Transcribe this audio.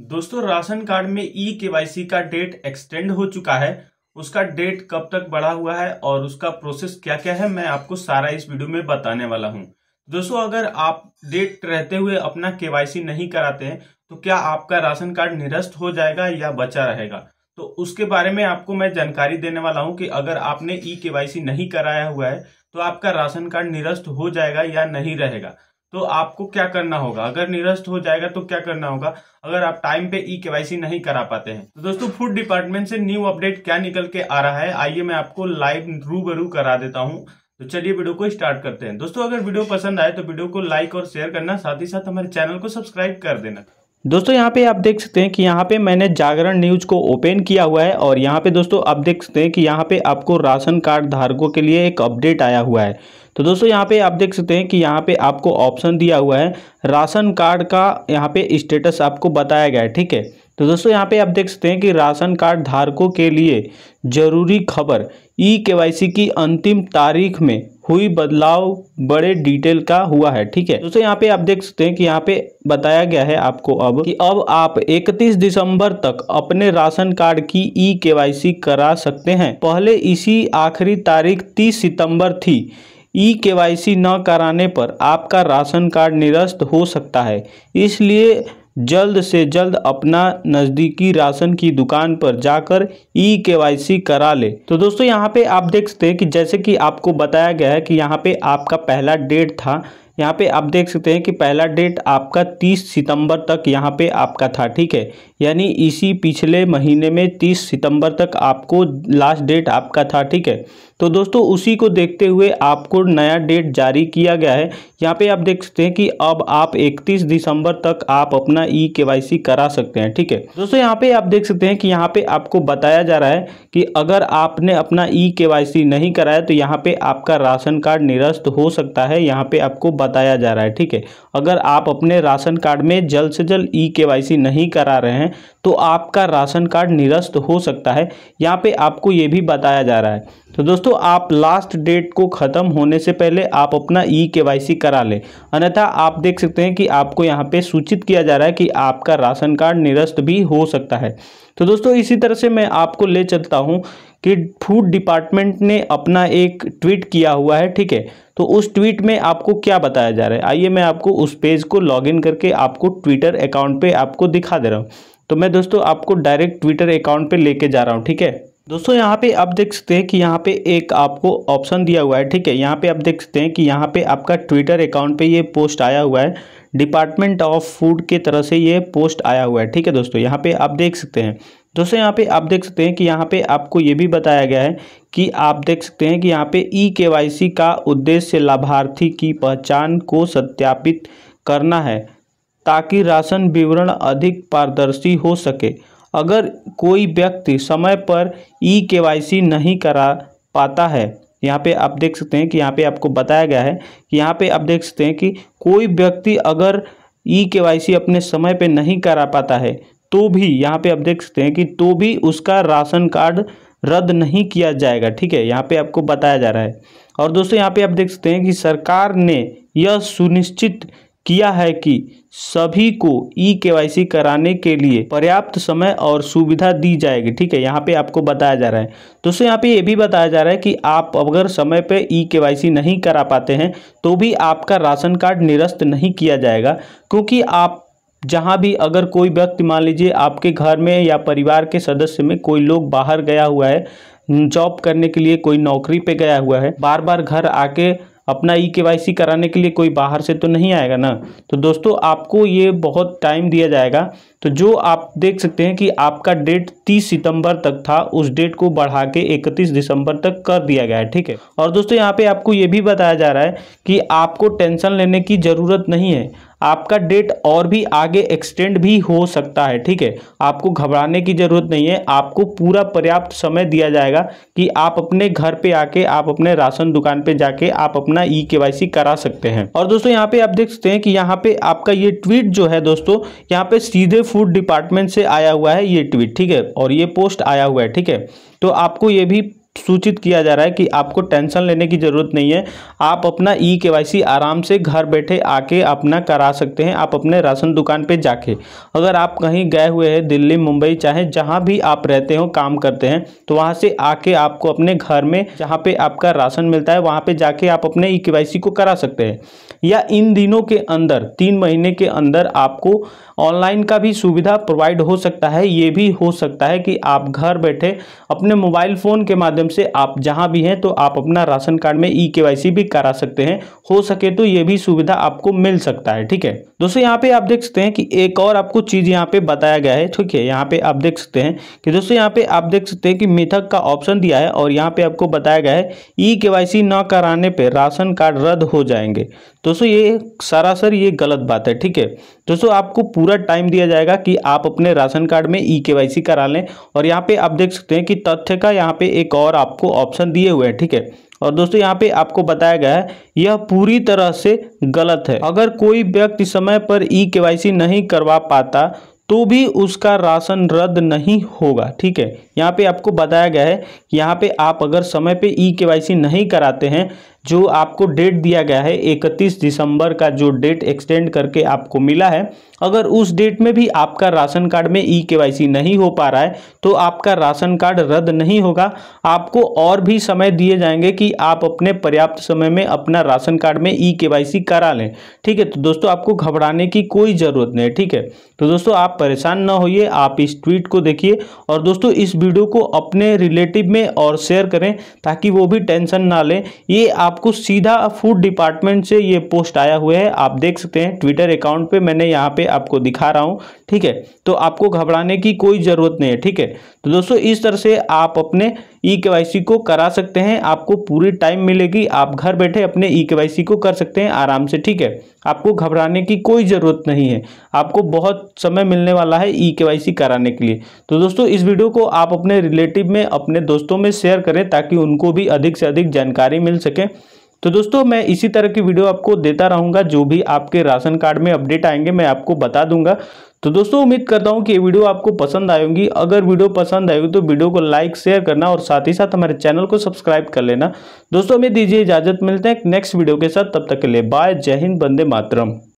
दोस्तों ration card में ई के का डेट एक्सटेंड हो चुका है उसका डेट कब तक बढ़ा हुआ है और उसका प्रोसेस क्या क्या है मैं आपको सारा इस वीडियो में बताने वाला हूं दोस्तों अगर आप डेट रहते हुए अपना के नहीं कराते हैं तो क्या आपका राशन कार्ड निरस्त हो जाएगा या बचा रहेगा तो उसके बारे में आपको मैं जानकारी देने वाला हूं कि अगर आपने ई के नहीं कराया हुआ है तो आपका राशन कार्ड निरस्त हो जाएगा या नहीं रहेगा तो आपको क्या करना होगा अगर निरस्त हो जाएगा तो क्या करना होगा अगर आप टाइम पे ई e के नहीं करा पाते हैं तो दोस्तों फूड डिपार्टमेंट से न्यू अपडेट क्या निकल के आ रहा है आइए मैं आपको लाइव रूबरू करा देता हूँ तो चलिए वीडियो को स्टार्ट करते हैं दोस्तों अगर वीडियो पसंद आए तो वीडियो को लाइक और शेयर करना साथ ही साथ हमारे चैनल को सब्सक्राइब कर देना दोस्तों यहाँ पे आप देख सकते हैं कि यहाँ पे मैंने जागरण न्यूज को ओपन किया हुआ है और यहाँ पे दोस्तों आप देख सकते हैं कि यहाँ पे आपको राशन कार्ड धारकों के लिए एक अपडेट आया हुआ है तो दोस्तों यहाँ पे आप देख सकते हैं कि यहाँ पे आपको ऑप्शन दिया हुआ है राशन कार्ड का यहाँ पे स्टेटस आपको बताया गया है ठीक है तो दोस्तों यहाँ पे आप देख सकते हैं कि राशन कार्ड धारकों के लिए जरूरी खबर ई के की अंतिम तारीख में हुई बदलाव बड़े डिटेल का हुआ है ठीक है दोस्तों यहाँ पे आप देख सकते हैं कि यहाँ पे बताया गया है आपको अब कि अब आप 31 दिसंबर तक अपने राशन कार्ड की ई के करा सकते हैं पहले इसी आखिरी तारीख 30 सितंबर थी ई के वाई सी न कराने पर आपका राशन कार्ड निरस्त हो सकता है इसलिए जल्द से जल्द अपना नज़दीकी राशन की दुकान पर जाकर ई के करा ले तो दोस्तों यहाँ पे आप देख सकते हैं कि जैसे कि आपको बताया गया है कि यहाँ पे आपका पहला डेट था यहाँ पे आप देख सकते हैं कि पहला डेट आपका 30 सितंबर तक यहाँ पे आपका था ठीक है यानी इसी पिछले महीने में 30 सितंबर तक आपको लास्ट डेट आपका था ठीक है तो दोस्तों उसी को देखते हुए आपको नया डेट जारी किया गया है यहाँ पे आप देख सकते हैं कि अब आप 31 दिसंबर तक आप अपना ई के करा सकते हैं ठीक है दोस्तों यहाँ पे आप देख सकते हैं कि यहाँ पे आपको बताया जा रहा है कि अगर आपने अपना ई के नहीं कराया तो यहाँ पे आपका राशन कार्ड निरस्त हो सकता है यहाँ पे आपको बताया जा रहा है ठीक है अगर आप अपने राशन कार्ड में जल्द से जल्द ई के नहीं करा रहे हैं तो आपका राशन कार्ड निरस्त हो सकता है यहाँ पे आपको ये भी बताया जा रहा है तो दोस्तों दोस्तों आप लास्ट डेट को ख़त्म होने से पहले आप अपना ई के करा लें अन्यथा आप देख सकते हैं कि आपको यहाँ पे सूचित किया जा रहा है कि आपका राशन कार्ड निरस्त भी हो सकता है तो दोस्तों इसी तरह से मैं आपको ले चलता हूँ कि फूड डिपार्टमेंट ने अपना एक ट्वीट किया हुआ है ठीक है तो उस ट्वीट में आपको क्या बताया जा रहा है आइए मैं आपको उस पेज को लॉगिन करके आपको ट्विटर अकाउंट पे आपको दिखा दे रहा हूँ तो मैं दोस्तों आपको डायरेक्ट ट्विटर अकाउंट पे लेके जा रहा हूँ ठीक है दोस्तों यहाँ पे आप देख सकते हैं कि यहाँ पे एक आपको ऑप्शन दिया हुआ है ठीक है यहाँ पे आप देख सकते हैं कि यहाँ पे आपका ट्विटर अकाउंट पे ये पोस्ट आया हुआ है डिपार्टमेंट ऑफ फूड के तरह से ये पोस्ट आया हुआ है ठीक है दोस्तों यहाँ पे आप देख सकते हैं दोस्तों यहाँ पे आप देख सकते हैं कि यहाँ पे आपको ये भी बताया गया है कि आप देख सकते हैं कि यहाँ पे ई के का उद्देश्य लाभार्थी की पहचान को सत्यापित करना है ताकि राशन विवरण अधिक पारदर्शी हो सके अगर कोई व्यक्ति समय पर ई के नहीं करा पाता है यहाँ पे आप देख सकते हैं कि यहाँ पे आपको बताया गया है कि यहाँ पे आप देख सकते हैं कि कोई व्यक्ति अगर ई के अपने समय पे नहीं करा पाता है तो भी यहाँ पे आप देख सकते हैं कि तो भी उसका राशन कार्ड रद्द नहीं किया जाएगा ठीक है यहाँ पे आपको बताया जा रहा है और दोस्तों यहाँ पे आप देख सकते हैं कि सरकार ने यह सुनिश्चित किया है कि सभी को ई के कराने के लिए पर्याप्त समय और सुविधा दी जाएगी ठीक है यहाँ पे आपको बताया जा रहा है दोस्तों यहाँ पे ये भी बताया जा रहा है कि आप अगर समय पे ई के नहीं करा पाते हैं तो भी आपका राशन कार्ड निरस्त नहीं किया जाएगा क्योंकि आप जहाँ भी अगर कोई व्यक्ति मान लीजिए आपके घर में या परिवार के सदस्य में कोई लोग बाहर गया हुआ है जॉब करने के लिए कोई नौकरी पे गया हुआ है बार बार घर आके अपना ई e के कराने के लिए कोई बाहर से तो नहीं आएगा ना तो दोस्तों आपको ये बहुत टाइम दिया जाएगा तो जो आप देख सकते हैं कि आपका डेट 30 सितंबर तक था उस डेट को बढ़ा के 31 दिसंबर तक कर दिया गया है ठीक है और दोस्तों यहाँ पे आपको ये भी बताया जा रहा है कि आपको टेंशन लेने की ज़रूरत नहीं है आपका डेट और भी आगे एक्सटेंड भी हो सकता है ठीक है आपको घबराने की ज़रूरत नहीं है आपको पूरा पर्याप्त समय दिया जाएगा कि आप अपने घर पे आके आप अपने राशन दुकान पे जाके आप अपना ई के करा सकते हैं और दोस्तों यहाँ पे आप देख सकते हैं कि यहाँ पे आपका ये ट्वीट जो है दोस्तों यहाँ पे सीधे फूड डिपार्टमेंट से आया हुआ है ये ट्वीट ठीक है और ये पोस्ट आया हुआ है ठीक है तो आपको ये भी सूचित किया जा रहा है कि आपको टेंशन लेने की ज़रूरत नहीं है आप अपना ई के आराम से घर बैठे आके अपना करा सकते हैं आप अपने राशन दुकान पे जाके अगर आप कहीं गए हुए हैं दिल्ली मुंबई चाहे जहाँ भी आप रहते हो काम करते हैं तो वहाँ से आके आपको अपने घर में जहाँ पे आपका राशन मिलता है वहाँ पे जाके आप अपने ई के को करा सकते हैं या इन दिनों के अंदर तीन महीने के अंदर आपको ऑनलाइन का भी सुविधा प्रोवाइड हो सकता है ये भी हो सकता है कि आप घर बैठे अपने मोबाइल फ़ोन के माध्यम माध्यम से आप जहां भी हैं तो आप अपना राशन कार्ड में ई के भी करा सकते हैं हो सके तो ये भी सुविधा आपको मिल सकता है ठीक है दोस्तों यहाँ पे आप देख सकते हैं कि एक और आपको चीज़ यहाँ पे बताया गया है ठीक है यहाँ पे आप देख सकते हैं कि दोस्तों यहाँ पे आप देख सकते हैं कि मिथक का ऑप्शन दिया है और यहाँ पे आपको बताया गया है ई के ना कराने पर राशन कार्ड रद्द हो जाएंगे दोस्तों ये सरासर ये गलत बात है ठीक है दोस्तों आपको पूरा टाइम दिया जाएगा कि आप अपने राशन कार्ड में ई e के करा लें और यहाँ पे आप देख सकते हैं कि तथ्य का यहाँ पे एक और आपको ऑप्शन दिए हुए हैं ठीक है और दोस्तों यहाँ पे आपको बताया गया है यह पूरी तरह से गलत है अगर कोई व्यक्ति समय पर ई e के नहीं करवा पाता तो भी उसका राशन रद्द नहीं होगा ठीक है यहाँ पे आपको बताया गया है कि यहाँ पे आप अगर समय पे ई e के नहीं कराते हैं जो आपको डेट दिया गया है 31 दिसंबर का जो डेट एक्सटेंड करके आपको मिला है अगर उस डेट में भी आपका राशन कार्ड में ई e के नहीं हो पा रहा है तो आपका राशन कार्ड रद्द नहीं होगा आपको और भी समय दिए जाएंगे कि आप अपने पर्याप्त समय में अपना राशन कार्ड में ई e के करा लें ठीक है तो दोस्तों आपको घबराने की कोई ज़रूरत नहीं ठीक है तो दोस्तों आप परेशान ना होइए आप इस ट्वीट को देखिए और दोस्तों इस वीडियो को अपने रिलेटिव में और शेयर करें ताकि वो भी टेंशन ना लें ये आप आपको सीधा फूड डिपार्टमेंट से ये पोस्ट आया हुए है आप देख सकते हैं ट्विटर अकाउंट पे मैंने यहाँ पे आपको दिखा रहा हूँ ठीक है तो आपको घबराने की कोई ज़रूरत नहीं है ठीक है तो दोस्तों इस तरह से आप अपने ई के को करा सकते हैं आपको पूरी टाइम मिलेगी आप घर बैठे अपने ई के को कर सकते हैं आराम से ठीक है आपको घबराने की कोई ज़रूरत नहीं है आपको बहुत समय मिलने वाला है ई के कराने के लिए तो दोस्तों इस वीडियो को आप अपने रिलेटिव में अपने दोस्तों में शेयर करें ताकि उनको भी अधिक से अधिक जानकारी मिल सके तो दोस्तों मैं इसी तरह की वीडियो आपको देता रहूंगा जो भी आपके राशन कार्ड में अपडेट आएंगे मैं आपको बता दूंगा तो दोस्तों उम्मीद करता हूँ कि ये वीडियो आपको पसंद आएगी अगर वीडियो पसंद आएगी तो वीडियो को लाइक शेयर करना और साथ ही साथ हमारे चैनल को सब्सक्राइब कर लेना दोस्तों हमें दीजिए इजाजत मिलते हैं नेक्स्ट वीडियो के साथ तब तक के लिए बाय जय हिंद बंदे मातरम